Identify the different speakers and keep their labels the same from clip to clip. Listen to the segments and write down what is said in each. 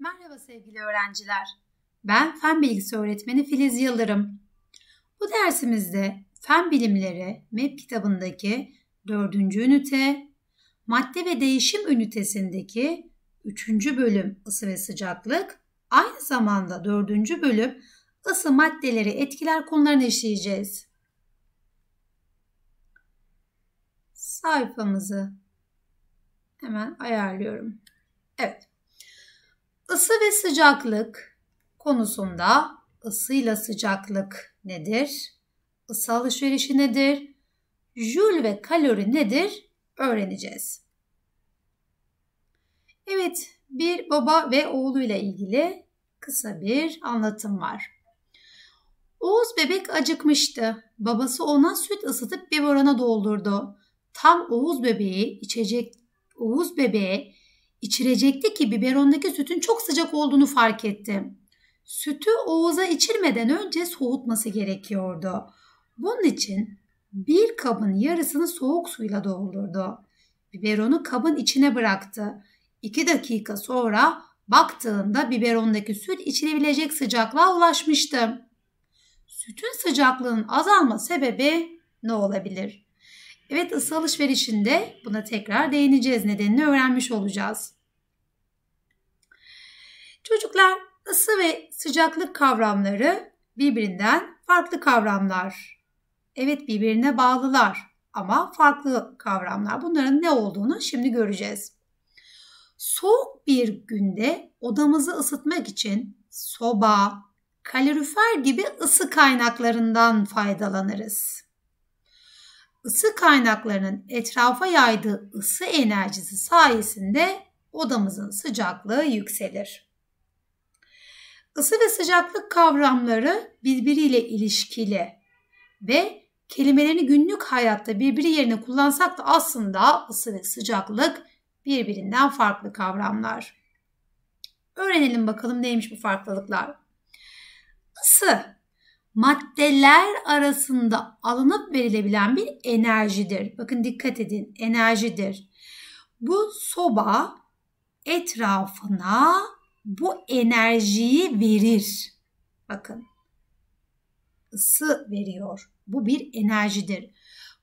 Speaker 1: Merhaba sevgili öğrenciler. Ben Fen Bilgisi Öğretmeni Filiz Yıldırım. Bu dersimizde Fen Bilimleri MEP kitabındaki 4. ünite, madde ve değişim ünitesindeki 3. bölüm ısı ve sıcaklık, aynı zamanda 4. bölüm ısı maddeleri etkiler konularını işleyeceğiz. Sayfamızı hemen ayarlıyorum. Evet. Isı ve sıcaklık konusunda ısıyla sıcaklık nedir? Isı alışverişi nedir? Jül ve kalori nedir? Öğreneceğiz. Evet, bir baba ve oğluyla ilgili kısa bir anlatım var. Oğuz bebek acıkmıştı. Babası ona süt ısıtıp bir biberona doldurdu. Tam Oğuz bebeği içecek Oğuz bebeğe İçirecekti ki biberondaki sütün çok sıcak olduğunu fark etti. Sütü Oğuz'a içirmeden önce soğutması gerekiyordu. Bunun için bir kabın yarısını soğuk suyla doldurdu. Biberonu kabın içine bıraktı. İki dakika sonra baktığında biberondaki süt içilebilecek sıcaklığa ulaşmıştı. Sütün sıcaklığının azalma sebebi ne olabilir? Evet ısı alışverişinde buna tekrar değineceğiz nedenini öğrenmiş olacağız. Çocuklar ısı ve sıcaklık kavramları birbirinden farklı kavramlar. Evet birbirine bağlılar ama farklı kavramlar. Bunların ne olduğunu şimdi göreceğiz. Soğuk bir günde odamızı ısıtmak için soba, kalorifer gibi ısı kaynaklarından faydalanırız. Isı kaynaklarının etrafa yaydığı ısı enerjisi sayesinde odamızın sıcaklığı yükselir. Isı ve sıcaklık kavramları birbiriyle ilişkili ve kelimelerini günlük hayatta birbiri yerine kullansak da aslında ısı ve sıcaklık birbirinden farklı kavramlar. Öğrenelim bakalım neymiş bu farklılıklar. Isı maddeler arasında alınıp verilebilen bir enerjidir. Bakın dikkat edin enerjidir. Bu soba etrafına bu enerjiyi verir. Bakın ısı veriyor. Bu bir enerjidir.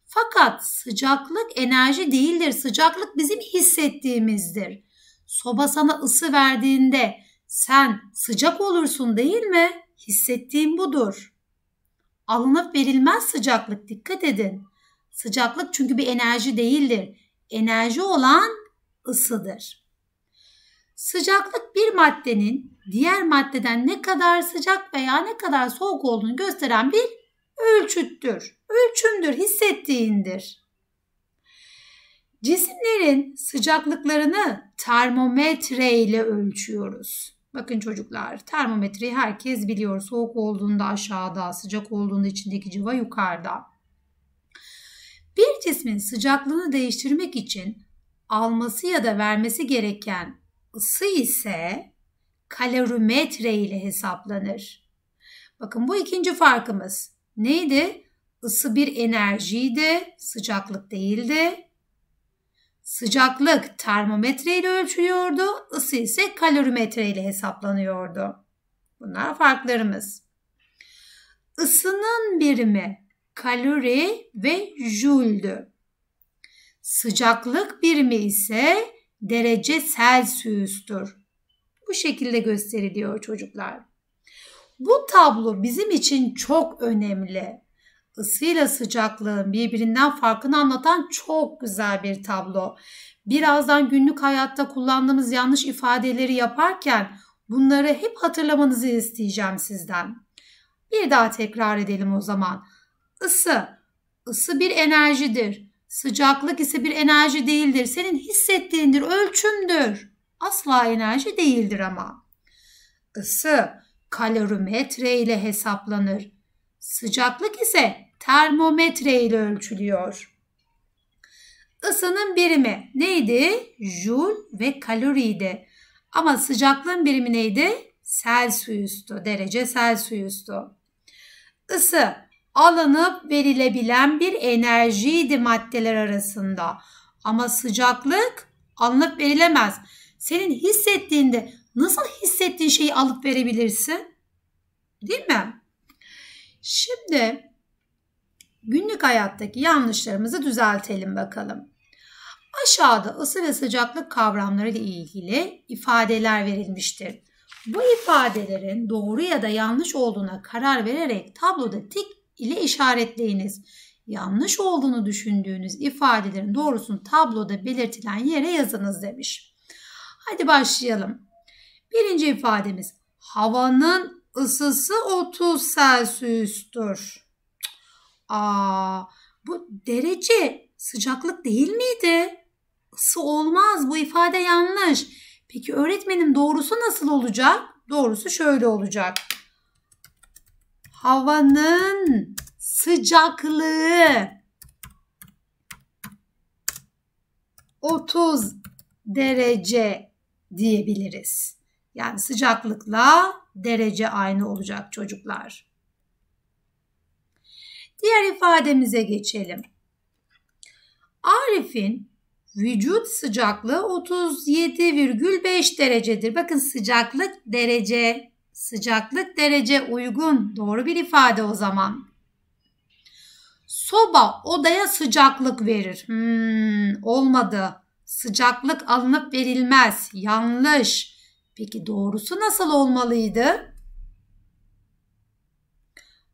Speaker 1: Fakat sıcaklık enerji değildir. Sıcaklık bizim hissettiğimizdir. Soba sana ısı verdiğinde sen sıcak olursun değil mi? Hissettiğim budur. Alınıp verilmez sıcaklık dikkat edin. Sıcaklık çünkü bir enerji değildir. Enerji olan ısıdır. Sıcaklık bir maddenin diğer maddeden ne kadar sıcak veya ne kadar soğuk olduğunu gösteren bir ölçüttür. Ölçümdür, hissettiğindir. Cisimlerin sıcaklıklarını termometre ile ölçüyoruz. Bakın çocuklar termometreyi herkes biliyor. Soğuk olduğunda aşağıda, sıcak olduğunda içindeki civa yukarıda. Bir cismin sıcaklığını değiştirmek için alması ya da vermesi gereken ısı ise kalorimetre ile hesaplanır. Bakın bu ikinci farkımız. Neydi? Isı bir enerjiydi, sıcaklık değildi. Sıcaklık termometre ile ölçülüyordu, ısı ise kalorimetre ile hesaplanıyordu. Bunlar farklarımız. Isının birimi kalori ve jüldü. Sıcaklık birimi ise derece Celsius'tur. Bu şekilde gösteriliyor çocuklar. Bu tablo bizim için çok önemli. Isıyla sıcaklığın birbirinden farkını anlatan çok güzel bir tablo. Birazdan günlük hayatta kullandığımız yanlış ifadeleri yaparken bunları hep hatırlamanızı isteyeceğim sizden. Bir daha tekrar edelim o zaman. Isı, ısı bir enerjidir Sıcaklık ise bir enerji değildir. Senin hissettiğindir, ölçümdür. Asla enerji değildir ama. Isı kalorimetre ile hesaplanır. Sıcaklık ise termometre ile ölçülüyor. Isının birimi neydi? Joule ve kaloriydi. Ama sıcaklığın birimi neydi? Celsius'tu, derece Celsius'tu. Isı alınıp verilebilen bir enerjiydi maddeler arasında. Ama sıcaklık alınıp verilemez. Senin hissettiğinde nasıl hissettiğin şeyi alıp verebilirsin? Değil mi? Şimdi günlük hayattaki yanlışlarımızı düzeltelim bakalım. Aşağıda ısı ve sıcaklık kavramları ile ilgili ifadeler verilmiştir. Bu ifadelerin doğru ya da yanlış olduğuna karar vererek tabloda tik ile işaretleyiniz. Yanlış olduğunu düşündüğünüz ifadelerin doğrusunu tabloda belirtilen yere yazınız demiş. Hadi başlayalım. Birinci ifademiz havanın ısısı 30 Celsius'tur. Aa, bu derece sıcaklık değil miydi? Isı olmaz bu ifade yanlış. Peki öğretmenim doğrusu nasıl olacak? Doğrusu şöyle olacak havanın sıcaklığı 30 derece diyebiliriz. Yani sıcaklıkla derece aynı olacak çocuklar. Diğer ifademize geçelim. Arif'in vücut sıcaklığı 37,5 derecedir. Bakın sıcaklık derece Sıcaklık derece uygun. Doğru bir ifade o zaman. Soba odaya sıcaklık verir. Hmm, olmadı. Sıcaklık alınıp verilmez. Yanlış. Peki doğrusu nasıl olmalıydı?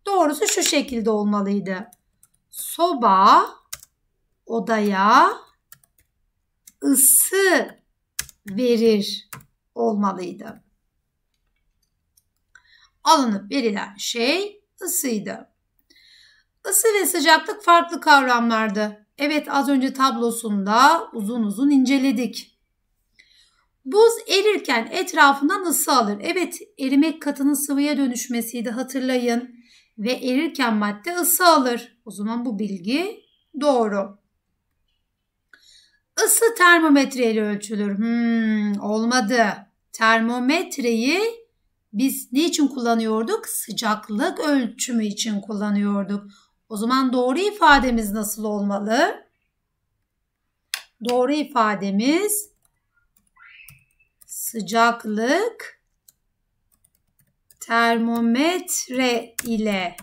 Speaker 1: Doğrusu şu şekilde olmalıydı. Soba odaya ısı verir olmalıydı alınıp verilen şey ısıydı. Isı ve sıcaklık farklı kavramlardı. Evet az önce tablosunda uzun uzun inceledik. Buz erirken etrafından ısı alır. Evet erimek katının sıvıya dönüşmesiydi hatırlayın. Ve erirken madde ısı alır. O zaman bu bilgi doğru. Isı termometreyle ölçülür. Hmm, olmadı. Termometreyi biz ne için kullanıyorduk? Sıcaklık ölçümü için kullanıyorduk. O zaman doğru ifademiz nasıl olmalı? Doğru ifademiz sıcaklık termometre ile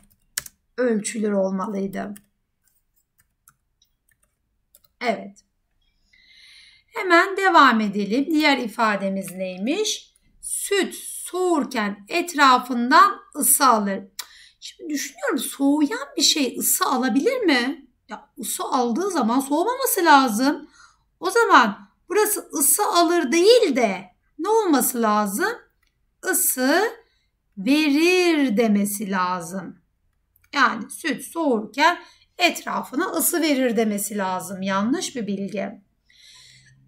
Speaker 1: ölçülür olmalıydı. Evet. Hemen devam edelim. Diğer ifademiz neymiş? Süt soğurken etrafından ısı alır. Şimdi düşünüyorum soğuyan bir şey ısı alabilir mi? Ya ısı aldığı zaman soğumaması lazım. O zaman burası ısı alır değil de ne olması lazım? Isı verir demesi lazım. Yani süt soğurken etrafına ısı verir demesi lazım. Yanlış bir bilgi.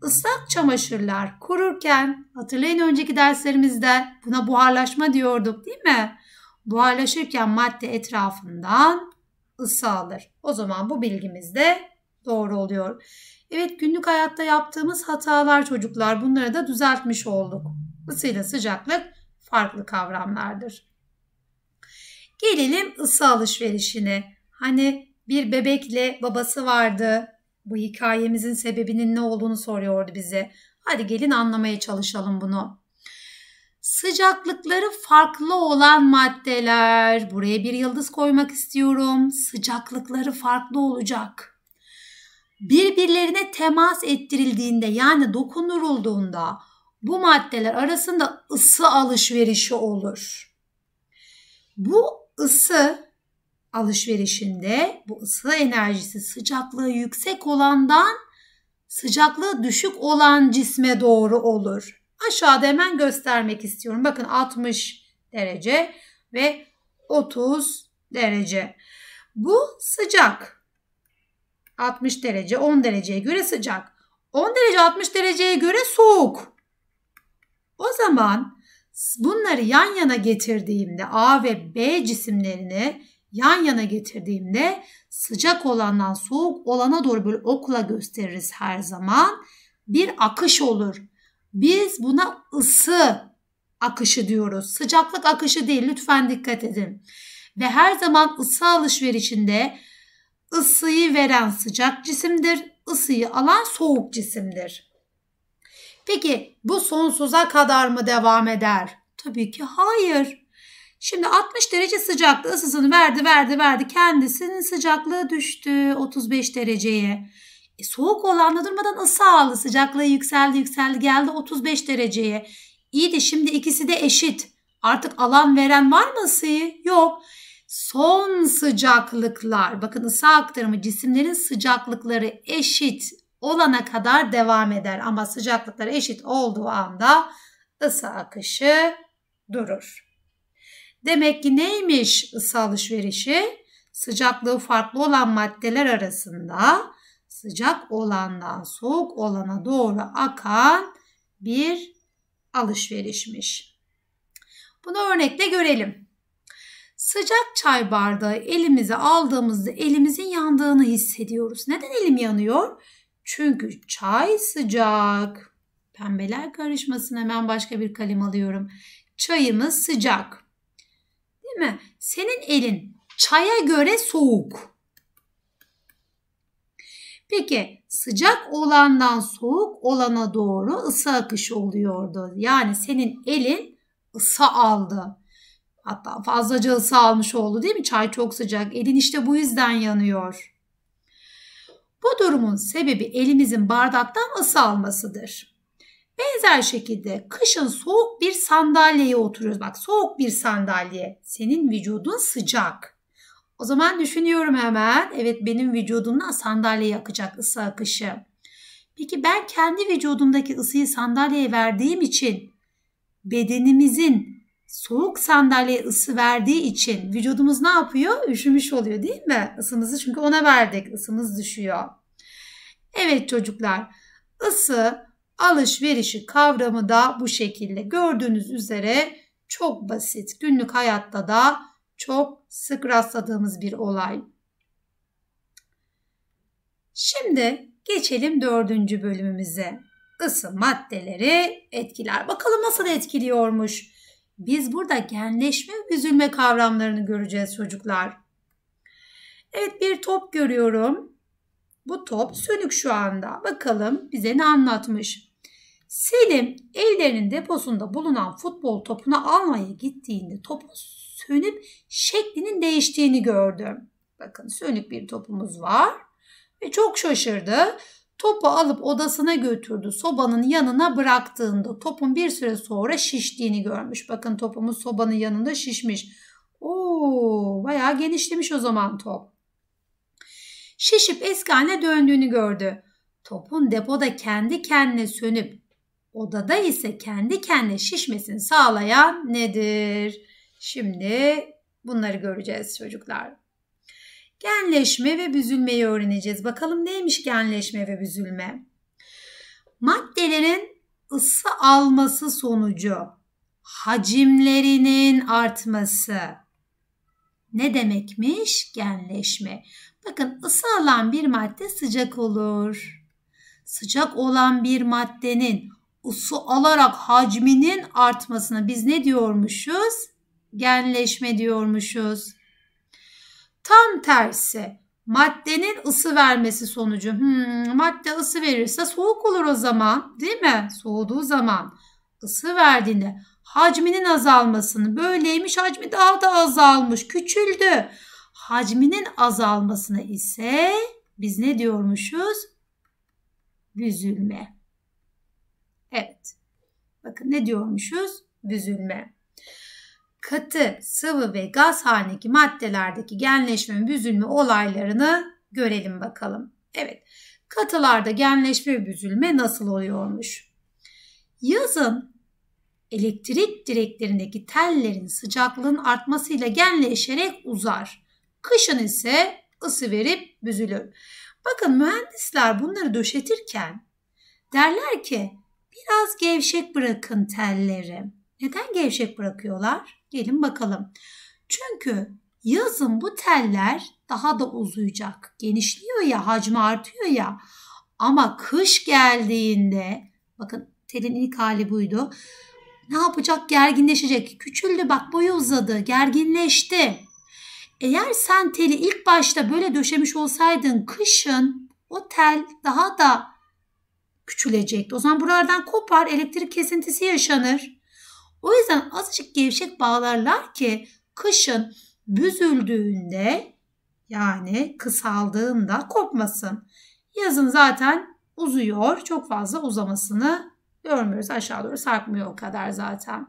Speaker 1: Islak çamaşırlar kururken hatırlayın önceki derslerimizde buna buharlaşma diyorduk değil mi? Buharlaşırken madde etrafından ısı alır. O zaman bu bilgimiz de doğru oluyor. Evet günlük hayatta yaptığımız hatalar çocuklar bunları da düzeltmiş olduk. Isıyla sıcaklık farklı kavramlardır. Gelelim ısı alışverişine. Hani bir bebekle babası vardı. Bu hikayemizin sebebinin ne olduğunu soruyordu bize. Hadi gelin anlamaya çalışalım bunu. Sıcaklıkları farklı olan maddeler. Buraya bir yıldız koymak istiyorum. Sıcaklıkları farklı olacak. Birbirlerine temas ettirildiğinde yani dokunurulduğunda bu maddeler arasında ısı alışverişi olur. Bu ısı alışverişinde bu ısı enerjisi sıcaklığı yüksek olandan sıcaklığı düşük olan cisme doğru olur. Aşağıda hemen göstermek istiyorum. Bakın 60 derece ve 30 derece. Bu sıcak. 60 derece 10 dereceye göre sıcak. 10 derece 60 dereceye göre soğuk. O zaman bunları yan yana getirdiğimde A ve B cisimlerini yan yana getirdiğimde sıcak olandan soğuk olana doğru böyle okula gösteririz her zaman. Bir akış olur. Biz buna ısı akışı diyoruz. Sıcaklık akışı değil lütfen dikkat edin. Ve her zaman ısı alışverişinde ısıyı veren sıcak cisimdir, ısıyı alan soğuk cisimdir. Peki bu sonsuza kadar mı devam eder? Tabii ki hayır. Şimdi 60 derece sıcaklığı ısısını verdi verdi verdi. Kendisinin sıcaklığı düştü 35 dereceye. E, soğuk olanda durmadan ısı aldı. Sıcaklığı yükseldi yükseldi geldi 35 dereceye. İyi de şimdi ikisi de eşit. Artık alan veren var mı ısıyı? Yok. Son sıcaklıklar bakın ısı aktarımı cisimlerin sıcaklıkları eşit olana kadar devam eder. Ama sıcaklıkları eşit olduğu anda ısı akışı durur. Demek ki neymiş ısı alışverişi? Sıcaklığı farklı olan maddeler arasında sıcak olandan soğuk olana doğru akan bir alışverişmiş. Bunu örnekle görelim. Sıcak çay bardağı elimize aldığımızda elimizin yandığını hissediyoruz. Neden elim yanıyor? Çünkü çay sıcak. Pembeler karışmasın hemen başka bir kalem alıyorum. Çayımız sıcak. Değil mi? Senin elin çaya göre soğuk. Peki sıcak olandan soğuk olana doğru ısı akışı oluyordu. Yani senin elin ısı aldı. Hatta fazlaca ısı almış oldu değil mi? Çay çok sıcak. Elin işte bu yüzden yanıyor. Bu durumun sebebi elimizin bardaktan ısı almasıdır. Benzer şekilde kışın soğuk bir sandalyeye oturuyoruz. Bak soğuk bir sandalye. Senin vücudun sıcak. O zaman düşünüyorum hemen. Evet benim vücudumdan sandalyeye akacak ısı akışı. Peki ben kendi vücudumdaki ısıyı sandalyeye verdiğim için bedenimizin soğuk sandalyeye ısı verdiği için vücudumuz ne yapıyor? Üşümüş oluyor değil mi? Isımızı çünkü ona verdik. Isımız düşüyor. Evet çocuklar ısı alışverişi kavramı da bu şekilde. Gördüğünüz üzere çok basit. Günlük hayatta da çok sık rastladığımız bir olay. Şimdi geçelim dördüncü bölümümüze. Isı maddeleri etkiler. Bakalım nasıl etkiliyormuş. Biz burada genleşme ve büzülme kavramlarını göreceğiz çocuklar. Evet bir top görüyorum. Bu top sönük şu anda. Bakalım bize ne anlatmış. Selim evlerinin deposunda bulunan futbol topunu almaya gittiğinde topun sönüp şeklinin değiştiğini gördü. Bakın sönük bir topumuz var ve çok şaşırdı. Topu alıp odasına götürdü. Sobanın yanına bıraktığında topun bir süre sonra şiştiğini görmüş. Bakın topumuz sobanın yanında şişmiş. Oo, bayağı genişlemiş o zaman top. Şişip eski haline döndüğünü gördü. Topun depoda kendi kendine sönüp Odada ise kendi kendine şişmesini sağlayan nedir? Şimdi bunları göreceğiz çocuklar. Genleşme ve büzülmeyi öğreneceğiz. Bakalım neymiş genleşme ve büzülme? Maddelerin ısı alması sonucu hacimlerinin artması. Ne demekmiş? Genleşme. Bakın ısı alan bir madde sıcak olur. Sıcak olan bir maddenin su alarak hacminin artmasına biz ne diyormuşuz? Genleşme diyormuşuz. Tam tersi maddenin ısı vermesi sonucu. Hmm, madde ısı verirse soğuk olur o zaman değil mi? Soğuduğu zaman ısı verdiğinde hacminin azalmasını böyleymiş hacmi daha da azalmış küçüldü. Hacminin azalmasına ise biz ne diyormuşuz? Büzülme. Evet. Bakın ne diyormuşuz? Büzülme. Katı, sıvı ve gaz halindeki maddelerdeki genleşme ve büzülme olaylarını görelim bakalım. Evet. Katılarda genleşme ve büzülme nasıl oluyormuş? Yazın elektrik direklerindeki tellerin sıcaklığın artmasıyla genleşerek uzar. Kışın ise ısı verip büzülür. Bakın mühendisler bunları döşetirken derler ki Biraz gevşek bırakın telleri. Neden gevşek bırakıyorlar? Gelin bakalım. Çünkü yazın bu teller daha da uzayacak. Genişliyor ya, hacmi artıyor ya. Ama kış geldiğinde bakın telin ilk hali buydu. Ne yapacak? Gerginleşecek. Küçüldü bak boyu uzadı. Gerginleşti. Eğer sen teli ilk başta böyle döşemiş olsaydın kışın o tel daha da küçülecekti. O zaman buralardan kopar, elektrik kesintisi yaşanır. O yüzden azıcık gevşek bağlarlar ki kışın büzüldüğünde yani kısaldığında kopmasın. Yazın zaten uzuyor. Çok fazla uzamasını görmüyoruz. Aşağı doğru sarkmıyor o kadar zaten.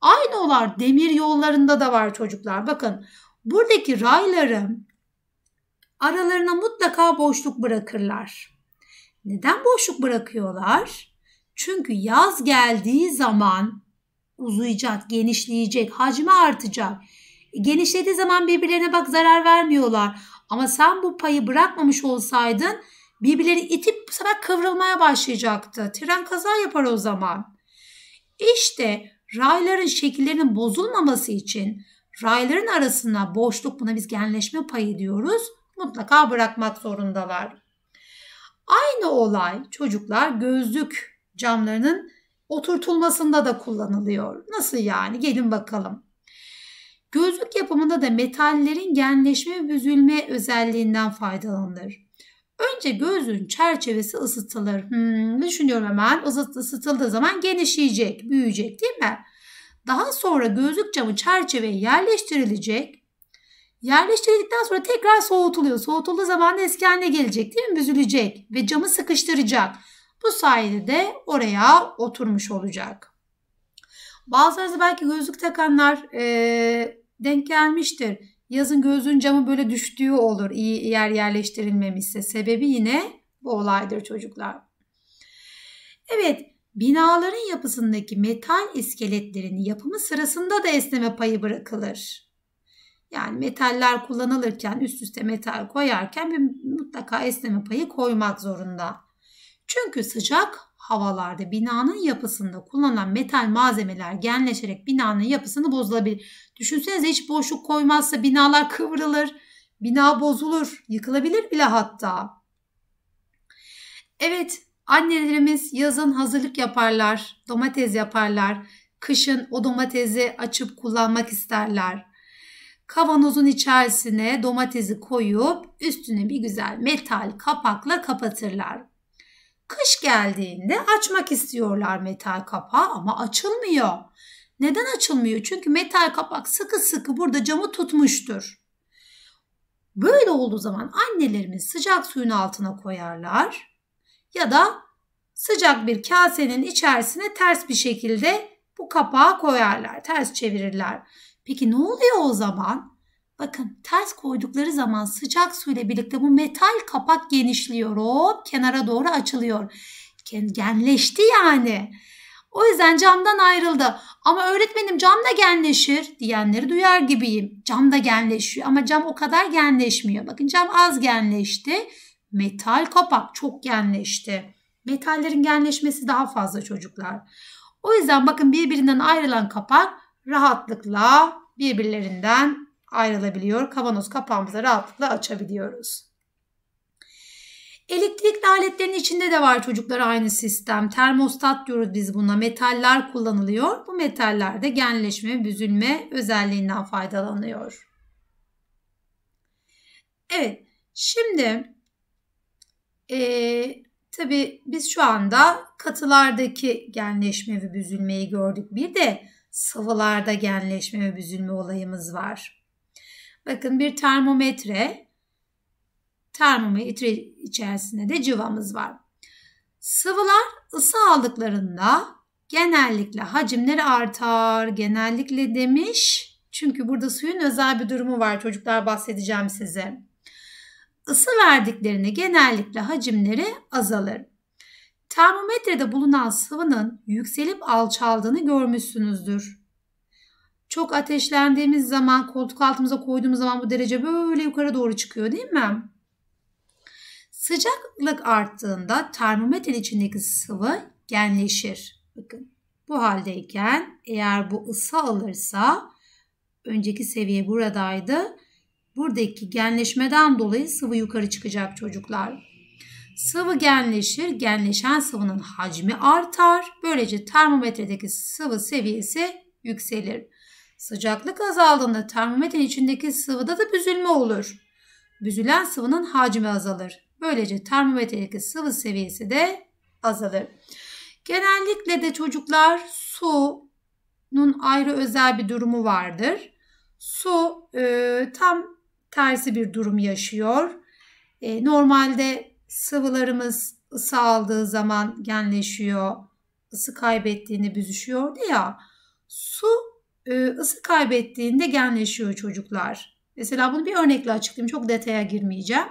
Speaker 1: Aynalar demir yollarında da var çocuklar. Bakın buradaki rayların aralarına mutlaka boşluk bırakırlar. Neden boşluk bırakıyorlar? Çünkü yaz geldiği zaman uzayacak, genişleyecek, hacmi artacak. E, genişlediği zaman birbirlerine bak zarar vermiyorlar. Ama sen bu payı bırakmamış olsaydın birbirleri itip bu sefer kıvrılmaya başlayacaktı. Tren kaza yapar o zaman. İşte rayların şekillerinin bozulmaması için rayların arasına boşluk buna biz genleşme payı diyoruz mutlaka bırakmak zorundalar. Aynı olay çocuklar gözlük camlarının oturtulmasında da kullanılıyor. Nasıl yani? Gelin bakalım. Gözlük yapımında da metallerin genleşme ve büzülme özelliğinden faydalanılır. Önce gözün çerçevesi ısıtılır. Hmm, düşünüyorum hemen. Isıt, ısıtıldığı zaman genişleyecek, büyüyecek değil mi? Daha sonra gözlük camı çerçeveye yerleştirilecek Yerleştirildikten sonra tekrar soğutuluyor. Soğutulduğu zaman da eski haline gelecek değil mi? Büzülecek ve camı sıkıştıracak. Bu sayede de oraya oturmuş olacak. Bazılarınız belki gözlük takanlar e, denk gelmiştir. Yazın gözün camı böyle düştüğü olur iyi yer yerleştirilmemişse. Sebebi yine bu olaydır çocuklar. Evet binaların yapısındaki metal iskeletlerin yapımı sırasında da esneme payı bırakılır. Yani metaller kullanılırken üst üste metal koyarken bir mutlaka esneme payı koymak zorunda. Çünkü sıcak havalarda binanın yapısında kullanılan metal malzemeler genleşerek binanın yapısını bozulabilir. Düşünsenize hiç boşluk koymazsa binalar kıvrılır, bina bozulur, yıkılabilir bile hatta. Evet, annelerimiz yazın hazırlık yaparlar, domates yaparlar. Kışın o domatesi açıp kullanmak isterler. Kavanozun içerisine domatesi koyup üstüne bir güzel metal kapakla kapatırlar. Kış geldiğinde açmak istiyorlar metal kapağı ama açılmıyor. Neden açılmıyor? Çünkü metal kapak sıkı sıkı burada camı tutmuştur. Böyle olduğu zaman annelerimiz sıcak suyun altına koyarlar ya da sıcak bir kasenin içerisine ters bir şekilde bu kapağı koyarlar, ters çevirirler. Peki ne oluyor o zaman? Bakın ters koydukları zaman sıcak su ile birlikte bu metal kapak genişliyor. Hop kenara doğru açılıyor. Genleşti yani. O yüzden camdan ayrıldı. Ama öğretmenim cam da genleşir diyenleri duyar gibiyim. Cam da genleşiyor ama cam o kadar genleşmiyor. Bakın cam az genleşti. Metal kapak çok genleşti. Metallerin genleşmesi daha fazla çocuklar. O yüzden bakın birbirinden ayrılan kapak rahatlıkla birbirlerinden ayrılabiliyor. Kavanoz kapağımızı rahatlıkla açabiliyoruz. Elektrikli aletlerin içinde de var çocuklar aynı sistem. Termostat diyoruz biz buna. Metaller kullanılıyor. Bu metaller de genleşme, büzülme özelliğinden faydalanıyor. Evet. Şimdi e, tabii biz şu anda katılardaki genleşme ve büzülmeyi gördük. Bir de sıvılarda genleşme ve büzülme olayımız var. Bakın bir termometre, termometre içerisinde de cıvamız var. Sıvılar ısı aldıklarında genellikle hacimleri artar. Genellikle demiş çünkü burada suyun özel bir durumu var çocuklar bahsedeceğim size. Isı verdiklerinde genellikle hacimleri azalır. Termometrede bulunan sıvının yükselip alçaldığını görmüşsünüzdür. Çok ateşlendiğimiz zaman koltuk altımıza koyduğumuz zaman bu derece böyle yukarı doğru çıkıyor değil mi? Sıcaklık arttığında termometrenin içindeki sıvı genleşir. Bakın bu haldeyken eğer bu ısı alırsa önceki seviye buradaydı. Buradaki genleşmeden dolayı sıvı yukarı çıkacak çocuklar. Sıvı genleşir, genleşen sıvının hacmi artar. Böylece termometredeki sıvı seviyesi yükselir. Sıcaklık azaldığında termometrenin içindeki sıvıda da büzülme olur. Büzülen sıvının hacmi azalır. Böylece termometredeki sıvı seviyesi de azalır. Genellikle de çocuklar su'nun ayrı özel bir durumu vardır. Su e, tam tersi bir durum yaşıyor. E, normalde sıvılarımız ısı aldığı zaman genleşiyor, ısı kaybettiğinde büzüşüyordu ya. Su e, ısı kaybettiğinde genleşiyor çocuklar. Mesela bunu bir örnekle açıklayayım. Çok detaya girmeyeceğim.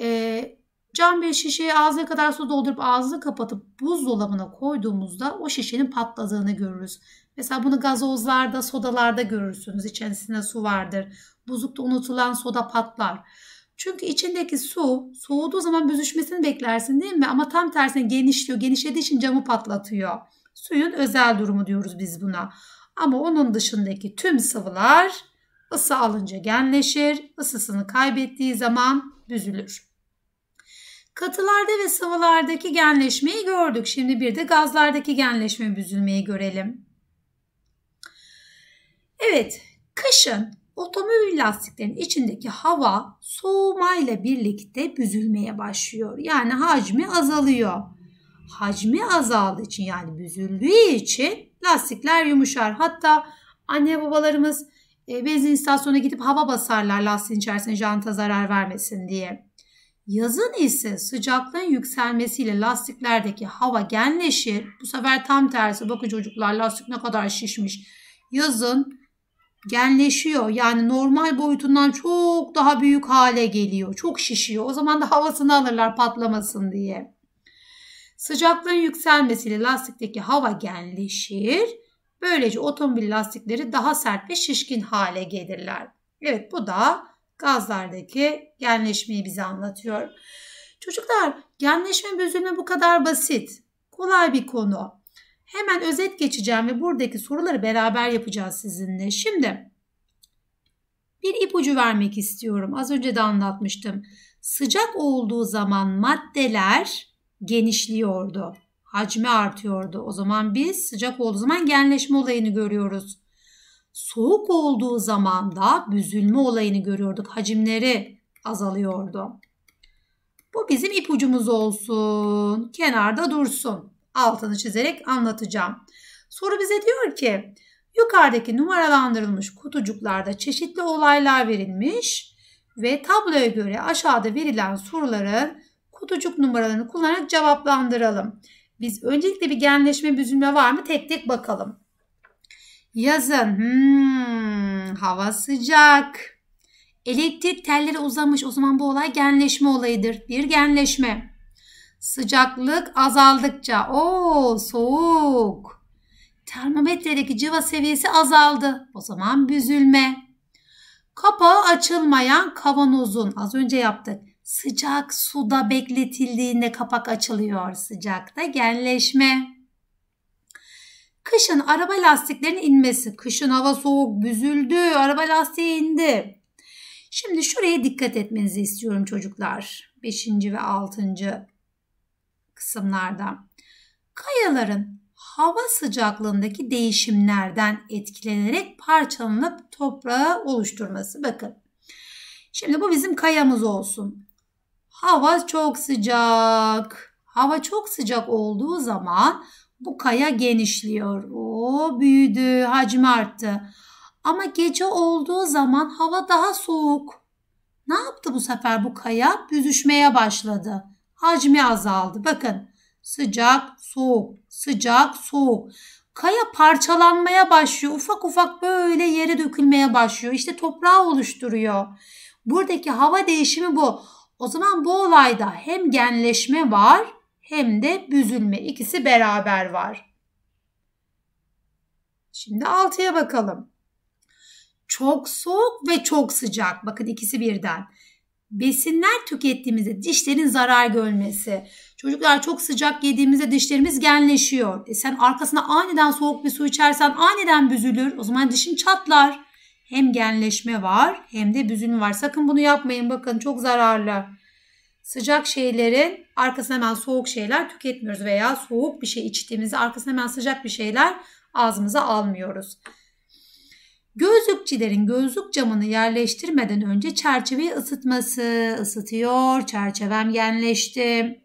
Speaker 1: E, cam bir şişeye ağzına kadar su doldurup ağzını kapatıp buzdolabına koyduğumuzda o şişenin patladığını görürüz. Mesela bunu gazozlarda, sodalarda görürsünüz. İçerisinde su vardır. Buzlukta unutulan soda patlar. Çünkü içindeki su soğuduğu zaman büzüşmesini beklersin değil mi? Ama tam tersine genişliyor. Genişlediği için camı patlatıyor. Suyun özel durumu diyoruz biz buna. Ama onun dışındaki tüm sıvılar ısı alınca genleşir, ısısını kaybettiği zaman büzülür. Katılarda ve sıvılardaki genleşmeyi gördük. Şimdi bir de gazlardaki genleşme büzülmeyi görelim. Evet, kışın otomobil lastiklerinin içindeki hava soğumayla birlikte büzülmeye başlıyor. Yani hacmi azalıyor. Hacmi azaldığı için yani büzüldüğü için lastikler yumuşar. Hatta anne babalarımız e, benzin istasyonuna gidip hava basarlar lastiğin içerisine janta zarar vermesin diye. Yazın ise sıcaklığın yükselmesiyle lastiklerdeki hava genleşir. Bu sefer tam tersi bakın çocuklar lastik ne kadar şişmiş. Yazın genleşiyor. Yani normal boyutundan çok daha büyük hale geliyor. Çok şişiyor. O zaman da havasını alırlar patlamasın diye. Sıcaklığın yükselmesiyle lastikteki hava genleşir. Böylece otomobil lastikleri daha sert ve şişkin hale gelirler. Evet bu da gazlardaki genleşmeyi bize anlatıyor. Çocuklar genleşme ve büzülme bu kadar basit. Kolay bir konu. Hemen özet geçeceğim ve buradaki soruları beraber yapacağız sizinle. Şimdi bir ipucu vermek istiyorum. Az önce de anlatmıştım. Sıcak olduğu zaman maddeler genişliyordu. Hacmi artıyordu. O zaman biz sıcak olduğu zaman genleşme olayını görüyoruz. Soğuk olduğu zaman da büzülme olayını görüyorduk. Hacimleri azalıyordu. Bu bizim ipucumuz olsun. Kenarda dursun altını çizerek anlatacağım. Soru bize diyor ki yukarıdaki numaralandırılmış kutucuklarda çeşitli olaylar verilmiş ve tabloya göre aşağıda verilen soruları kutucuk numaralarını kullanarak cevaplandıralım. Biz öncelikle bir genleşme büzülme var mı tek tek bakalım. Yazın hmm, hava sıcak. Elektrik telleri uzamış o zaman bu olay genleşme olayıdır. Bir genleşme. Sıcaklık azaldıkça o soğuk. Termometredeki cıva seviyesi azaldı. O zaman büzülme. Kapağı açılmayan kavanozun az önce yaptık. Sıcak suda bekletildiğinde kapak açılıyor. Sıcakta genleşme. Kışın araba lastiklerinin inmesi. Kışın hava soğuk, büzüldü, araba lastiği indi. Şimdi şuraya dikkat etmenizi istiyorum çocuklar. 5. ve 6 kısımlarda. Kayaların hava sıcaklığındaki değişimlerden etkilenerek parçalanıp toprağı oluşturması. Bakın. Şimdi bu bizim kayamız olsun. Hava çok sıcak. Hava çok sıcak olduğu zaman bu kaya genişliyor. O büyüdü, hacmi arttı. Ama gece olduğu zaman hava daha soğuk. Ne yaptı bu sefer bu kaya? Büzüşmeye başladı hacmi azaldı. Bakın sıcak soğuk sıcak soğuk kaya parçalanmaya başlıyor. Ufak ufak böyle yere dökülmeye başlıyor. İşte toprağı oluşturuyor. Buradaki hava değişimi bu. O zaman bu olayda hem genleşme var hem de büzülme. ikisi beraber var. Şimdi altıya bakalım. Çok soğuk ve çok sıcak. Bakın ikisi birden besinler tükettiğimizde dişlerin zarar görmesi. Çocuklar çok sıcak yediğimizde dişlerimiz genleşiyor. E sen arkasına aniden soğuk bir su içersen aniden büzülür. O zaman dişin çatlar. Hem genleşme var hem de büzülme var. Sakın bunu yapmayın bakın çok zararlı. Sıcak şeylerin arkasına hemen soğuk şeyler tüketmiyoruz veya soğuk bir şey içtiğimizde arkasına hemen sıcak bir şeyler ağzımıza almıyoruz. Gözlükçilerin gözlük camını yerleştirmeden önce çerçeveyi ısıtması, ısıtıyor, çerçevem genleşti.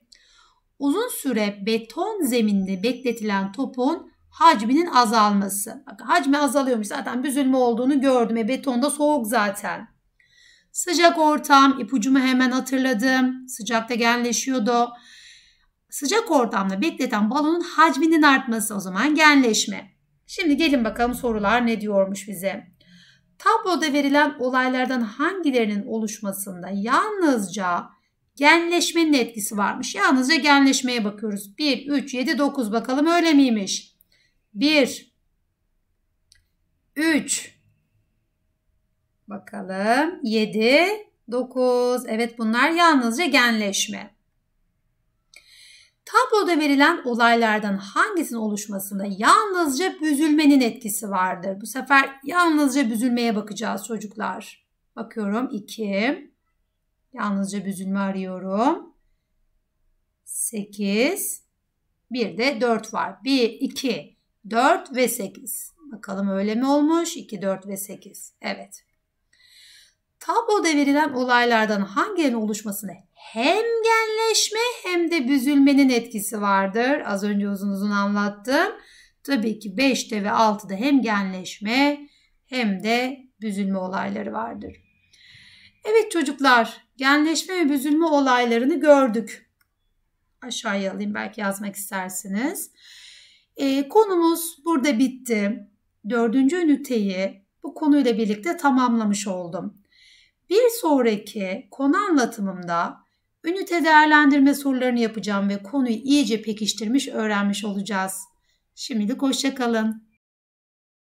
Speaker 1: Uzun süre beton zeminde bekletilen topun hacminin azalması. Bak hacmi azalıyormuş zaten büzülme olduğunu gördüm. E, betonda soğuk zaten. Sıcak ortam ipucumu hemen hatırladım. Sıcakta genleşiyordu. Sıcak ortamda bekleten balonun hacminin artması o zaman genleşme. Şimdi gelin bakalım sorular ne diyormuş bize. Tabloda verilen olaylardan hangilerinin oluşmasında yalnızca genleşmenin etkisi varmış. Yalnızca genleşmeye bakıyoruz. 1, 3, 7, 9 bakalım öyle miymiş? 1, 3, bakalım 7, 9. Evet bunlar yalnızca genleşme. Tabloda verilen olaylardan hangisinin oluşmasında yalnızca büzülmenin etkisi vardır? Bu sefer yalnızca büzülmeye bakacağız çocuklar. Bakıyorum 2. Yalnızca büzülme arıyorum. 8. Bir de 4 var. 1, 2, 4 ve 8. Bakalım öyle mi olmuş? 2, 4 ve 8. Evet. Tabloda verilen olaylardan hangilerinin oluşmasını hem genleşme hem de büzülmenin etkisi vardır. Az önce uzun uzun anlattım. Tabii ki 5'te ve 6'da hem genleşme hem de büzülme olayları vardır. Evet çocuklar, genleşme ve büzülme olaylarını gördük. Aşağıya alayım belki yazmak istersiniz. E, konumuz burada bitti. Dördüncü üniteyi bu konuyla birlikte tamamlamış oldum. Bir sonraki konu anlatımımda Ünite değerlendirme sorularını yapacağım ve konuyu iyice pekiştirmiş öğrenmiş olacağız. Şimdilik hoşçakalın.